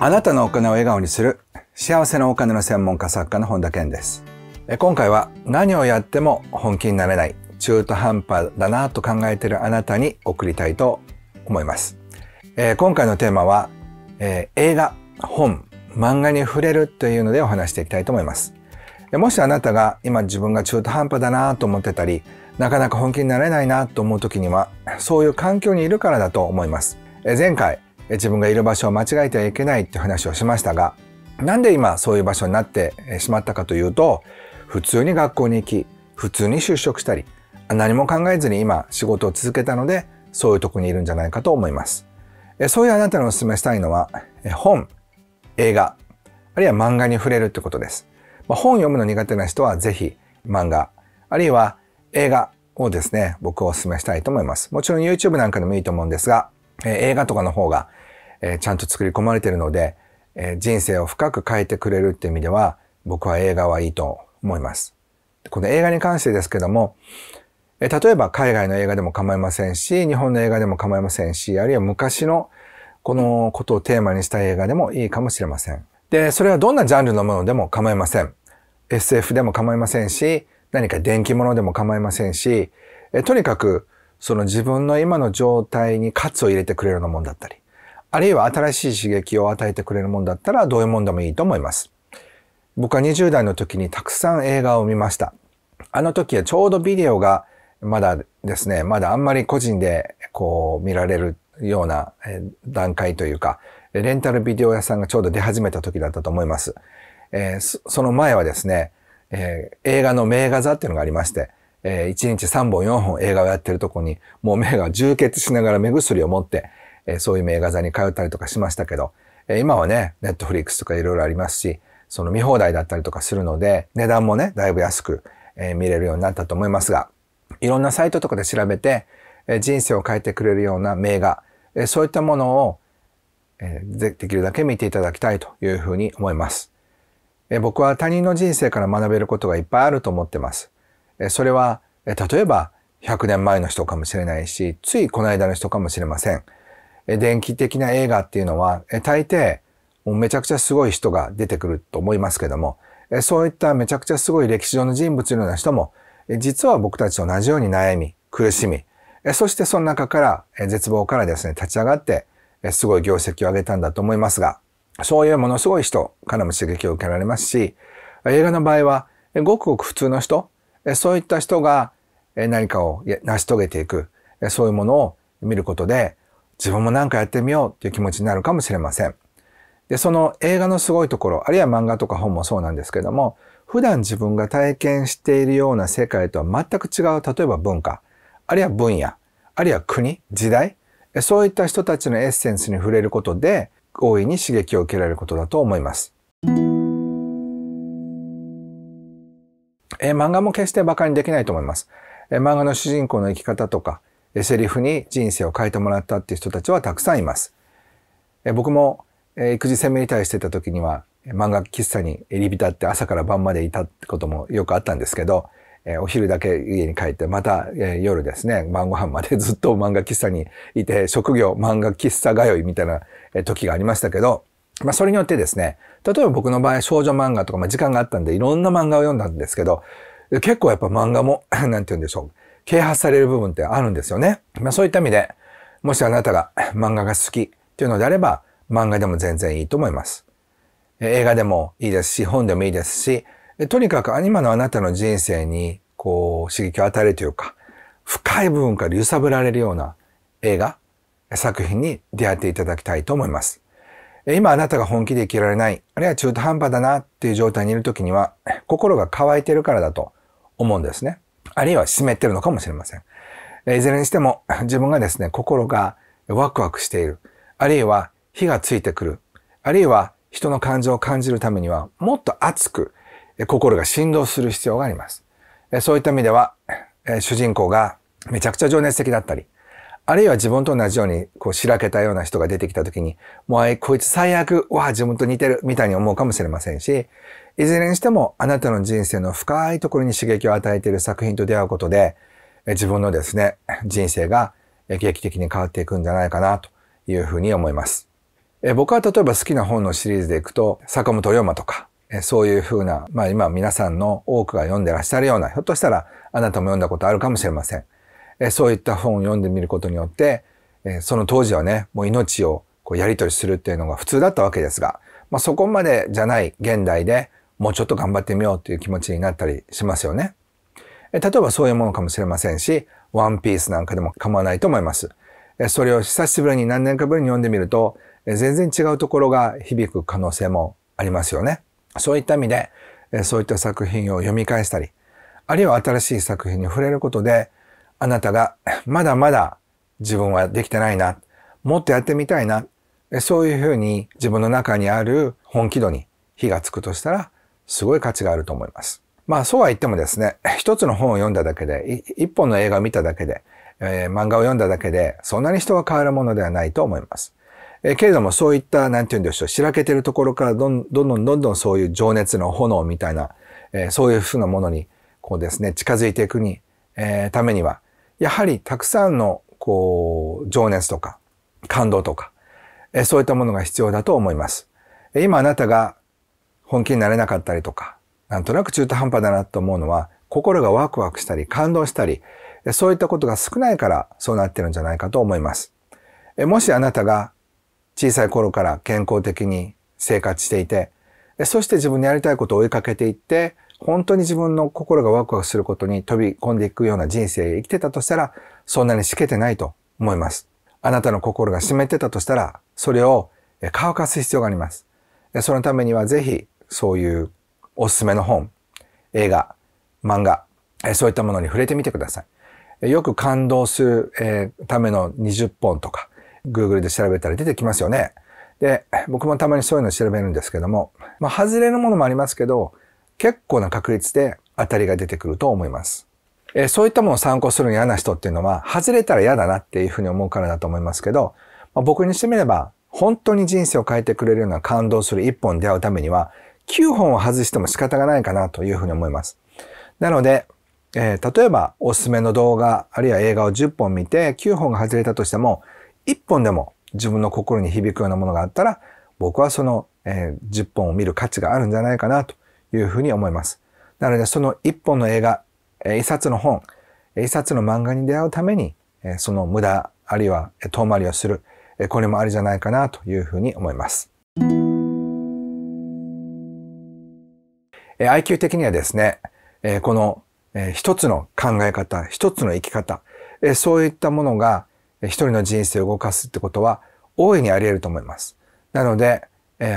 あなたのお金を笑顔にする幸せのお金の専門家作家の本田健です。今回は何をやっても本気になれない中途半端だなと考えているあなたに送りたいと思います。え今回のテーマは、え映画、本、漫画に触れるというのでお話していきたいと思います。もしあなたが今自分が中途半端だなと思ってたり、なかなか本気になれないなと思う時には、そういう環境にいるからだと思います。前回、自分がいる場所を間違えてはいけないって話をしましたが、なんで今そういう場所になってしまったかというと、普通に学校に行き、普通に就職したり、何も考えずに今仕事を続けたので、そういうとこにいるんじゃないかと思います。そういうあなたのお勧めしたいのは、本、映画、あるいは漫画に触れるってことです。ま本読むの苦手な人はぜひ漫画、あるいは映画をですね、僕をお勧めしたいと思います。もちろん YouTube なんかでもいいと思うんですが、え映画とかの方がえちゃんと作り込まれているので、え人生を深く変えてくれるって意味では、僕は映画はいいと思います。この映画に関してですけども、え例えば海外の映画でも構いませんし、日本の映画でも構いませんし、あるいは昔のこのことをテーマにした映画でもいいかもしれません。で、それはどんなジャンルのものでも構いません。SF でも構いませんし、何か電気ものでも構いませんし、えとにかくその自分の今の状態に活を入れてくれるようなもんだったり、あるいは新しい刺激を与えてくれるもんだったらどういうもんでもいいと思います。僕は20代の時にたくさん映画を見ました。あの時はちょうどビデオがまだですね、まだあんまり個人でこう見られるような段階というか、レンタルビデオ屋さんがちょうど出始めた時だったと思います。えー、その前はですね、えー、映画の名画座っていうのがありまして、えー、1日3本4本映画をやってるとこに、もう目が充血しながら目薬を持って、えそういう名画座に通ったりとかしましたけど、え今はね、ネットフリックスとかいろいろありますし、その見放題だったりとかするので、値段もね、だいぶ安く、え見れるようになったと思いますが、いろんなサイトとかで調べて、え人生を変えてくれるような名画、えそういったものを、えできるだけ見ていただきたいというふうに思います。え僕は他人の人生から学べることがいっぱいあると思ってます。えそれは、え例えば100年前の人かもしれないし、ついこの間の人かもしれません。電気的な映画っていうのは、大抵、めちゃくちゃすごい人が出てくると思いますけども、そういっためちゃくちゃすごい歴史上の人物のような人も、実は僕たちと同じように悩み、苦しみ、そしてその中から、絶望からですね、立ち上がって、すごい業績を上げたんだと思いますが、そういうものすごい人からも刺激を受けられますし、映画の場合は、ごくごく普通の人、そういった人が何かを成し遂げていく、そういうものを見ることで、自分も何かやってみようっていう気持ちになるかもしれません。で、その映画のすごいところ、あるいは漫画とか本もそうなんですけども、普段自分が体験しているような世界とは全く違う、例えば文化、あるいは分野、あるいは国、時代、そういった人たちのエッセンスに触れることで、大いに刺激を受けられることだと思います。え漫画も決して馬鹿にできないと思います。え漫画の主人公の生き方とか、セリフに人生を変えてもらったっていう人たちはたくさんいます。僕も育児セミに対してた時には漫画喫茶に入り浸って朝から晩までいたってこともよくあったんですけど、お昼だけ家に帰って、また夜ですね、晩ご飯まで ずっと漫画喫茶にいて、職業漫画喫茶通いみたいな時がありましたけど、まあそれによってですね、例えば僕の場合少女漫画とか、まあ時間があったんでいろんな漫画を読んだんですけど、結構やっぱ漫画も、なんて言うんでしょう、啓発される部分ってあるんですよね。まあそういった意味で、もしあなたが漫画が好きっていうのであれば、漫画でも全然いいと思います。映画でもいいですし、本でもいいですし、とにかく今のあなたの人生にこう刺激を与えるというか、深い部分から揺さぶられるような映画、作品に出会っていただきたいと思います。今あなたが本気で生きられない、あるいは中途半端だなっていう状態にいる時には、心が乾いてるからだと思うんですね。あるいは湿ってるのかもしれません。いずれにしても 自分がですね、心がワクワクしている。あるいは火がついてくる。あるいは人の感情を感じるためにはもっと熱く心が振動する必要があります。そういった意味では、主人公がめちゃくちゃ情熱的だったり、あるいは自分と同じように、こう、しらけたような人が出てきた時に、もうあい、こいつ最悪、わあ、自分と似てる、みたいに思うかもしれませんし、いずれにしても、あなたの人生の深いところに刺激を与えている作品と出会うことで、自分のですね、人生が劇的に変わっていくんじゃないかな、というふうに思います。僕は例えば好きな本のシリーズでいくと、坂本龍馬とか、そういうふうな、まあ今皆さんの多くが読んでらっしゃるような、ひょっとしたらあなたも読んだことあるかもしれません。えそういった本を読んでみることによって、えその当時はね、もう命をこうやり取りするっていうのが普通だったわけですが、まあ、そこまでじゃない現代でもうちょっと頑張ってみようという気持ちになったりしますよね。え例えばそういうものかもしれませんし、ワンピースなんかでも構わないと思います。えそれを久しぶりに何年かぶりに読んでみると、え全然違うところが響く可能性もありますよね。そういった意味で、えそういった作品を読み返したり、あるいは新しい作品に触れることで、あなたがまだまだ自分はできてないな、もっとやってみたいな、そういうふうに自分の中にある本気度に火がつくとしたら、すごい価値があると思います。まあそうは言ってもですね、一つの本を読んだだけで、一本の映画を見ただけで、えー、漫画を読んだだけで、そんなに人が変わるものではないと思います。えー、けれどもそういった、なんて言うんでしょう、しらけてるところからどんどんどんどんどんそういう情熱の炎みたいな、えー、そういうふうなものに、こうですね、近づいていくに、えー、ためには、やはりたくさんの、こう、情熱とか、感動とか、そういったものが必要だと思います。今あなたが本気になれなかったりとか、なんとなく中途半端だなと思うのは、心がワクワクしたり、感動したり、そういったことが少ないからそうなってるんじゃないかと思います。もしあなたが小さい頃から健康的に生活していて、そして自分のやりたいことを追いかけていって、本当に自分の心がワクワクすることに飛び込んでいくような人生生きてたとしたら、そんなにしけてないと思います。あなたの心が湿ってたとしたら、それを乾かす必要があります。そのためにはぜひ、そういうおすすめの本、映画、漫画、そういったものに触れてみてください。よく感動するための20本とか、Google で調べたら出てきますよね。で、僕もたまにそういうのを調べるんですけども、まあ、外れのものもありますけど、結構な確率で当たりが出てくると思います。えー、そういったものを参考するに嫌な人っていうのは、外れたら嫌だなっていうふうに思うからだと思いますけど、まあ、僕にしてみれば、本当に人生を変えてくれるような感動する一本出会うためには、9本を外しても仕方がないかなというふうに思います。なので、えー、例えばおすすめの動画、あるいは映画を10本見て9本が外れたとしても、1本でも自分の心に響くようなものがあったら、僕はその、えー、10本を見る価値があるんじゃないかなというふうに思います。なので、その一本の映画、一冊の本、一冊の漫画に出会うために、その無駄、あるいは遠回りをする、これもありじゃないかなというふうに思います。IQ 的にはですね、この一つの考え方、一つの生き方、そういったものが一人の人生を動かすってことは大いにあり得ると思います。なので、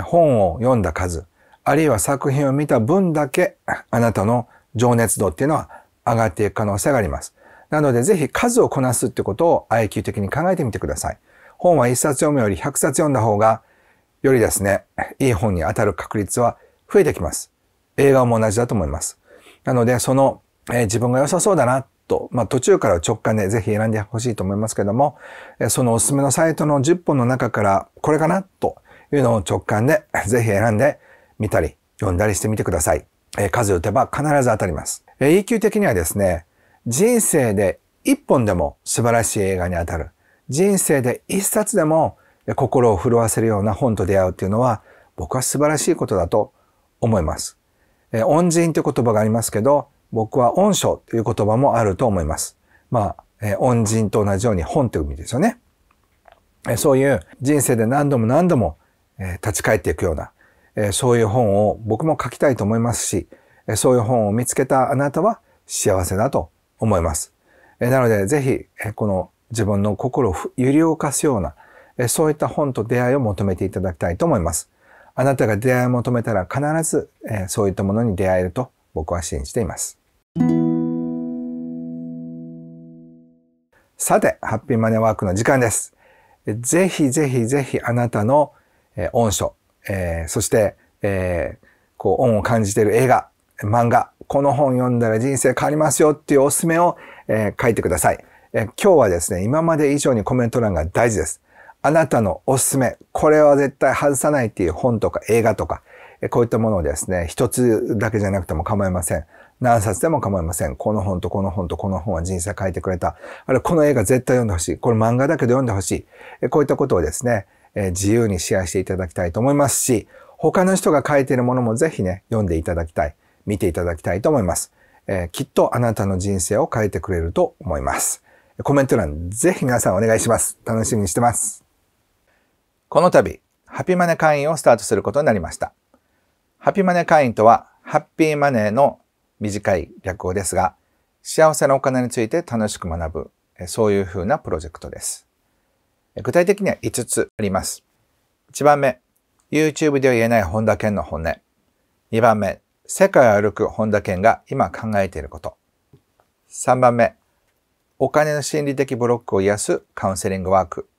本を読んだ数、あるいは作品を見た分だけ、あなたの情熱度っていうのは上がっていく可能性があります。なので、ぜひ数をこなすってことを IQ 的に考えてみてください。本は1冊読むより100冊読んだ方が、よりですね、いい本に当たる確率は増えてきます。映画も同じだと思います。なので、その、えー、自分が良さそうだなと、まあ途中から直感でぜひ選んでほしいと思いますけども、えー、そのおすすめのサイトの10本の中からこれかなというのを直感でぜひ選んで見たり、読んだりしてみてください。えー、数打てば必ず当たります。えー、永久的にはですね、人生で一本でも素晴らしい映画に当たる。人生で一冊でも心を震わせるような本と出会うっていうのは、僕は素晴らしいことだと思います。えー、恩人という言葉がありますけど、僕は恩賞という言葉もあると思います。まあ、えー、恩人と同じように本という意味ですよね。えー、そういう人生で何度も何度も、えー、立ち返っていくような、そういう本を僕も書きたいと思いますし、そういう本を見つけたあなたは幸せだと思います。なので、ぜひ、この自分の心を揺り動かすような、そういった本と出会いを求めていただきたいと思います。あなたが出会いを求めたら必ず、そういったものに出会えると僕は信じています。さて、ハッピーマネーワークの時間です。ぜひぜひぜひあなたの御書、えー、そして、えー、こう、恩を感じている映画、漫画、この本読んだら人生変わりますよっていうおすすめを、えー、書いてください、え今日はですね、今まで以上にコメント欄が大事です。あなたのおすすめ、これは絶対外さないっていう本とか映画とか、えこういったものをですね、一つだけじゃなくても構いません。何冊でも構いません。この本とこの本とこの本は人生書いてくれた。あれ、この映画絶対読んでほしい。これ漫画だけど読んでほしい。こういったことをですね、え自由にシェアしていただきたいと思いますし、他の人が書いているものもぜひね、読んでいただきたい、見ていただきたいと思います。えきっとあなたの人生を変えてくれると思います。コメント欄ぜひ皆さんお願いします。楽しみにしてます。この度、ハピマネ会員をスタートすることになりました。ハピマネ会員とは、ハッピーマネーの短い略語ですが、幸せなお金について楽しく学ぶ、そういうふうなプロジェクトです。具体的には5つあります。1番目、YouTube では言えない本田健の本音。2番目、世界を歩く本田健が今考えていること。3番目、お金の心理的ブロックを癒すカウンセリングワーク。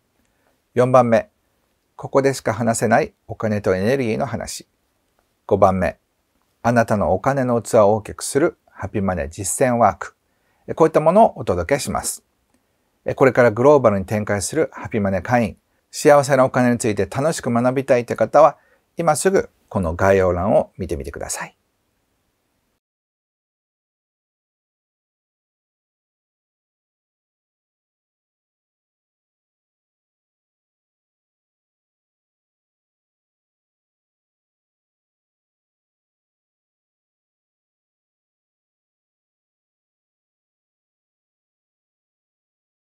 4番目、ここでしか話せないお金とエネルギーの話。5番目、あなたのお金の器を大きくするハッピーマネー実践ワーク。こういったものをお届けします。これからグローバルに展開するハピマネ会員、幸せなお金について楽しく学びたいという方は、今すぐこの概要欄を見てみてください。